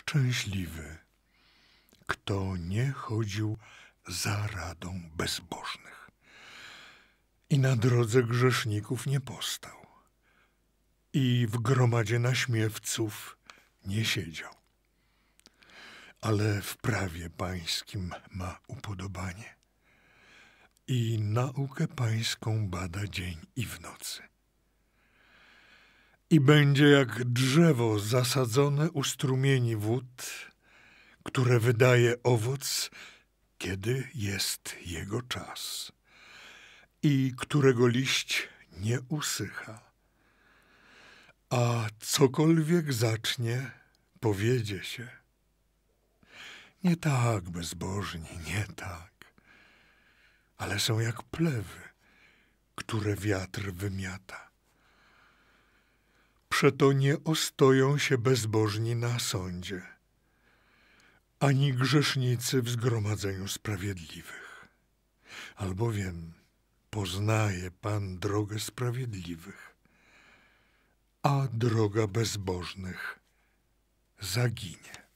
szczęśliwy, kto nie chodził za radą bezbożnych i na drodze grzeszników nie postał i w gromadzie naśmiewców nie siedział, ale w prawie pańskim ma upodobanie i naukę pańską bada dzień i w nocy i będzie jak drzewo zasadzone u strumieni wód, które wydaje owoc, kiedy jest jego czas i którego liść nie usycha. A cokolwiek zacznie, powiedzie się. Nie tak, bezbożni, nie tak, ale są jak plewy, które wiatr wymiata przeto nie ostoją się bezbożni na sądzie, ani grzesznicy w zgromadzeniu sprawiedliwych. Albowiem poznaje Pan drogę sprawiedliwych, a droga bezbożnych zaginie.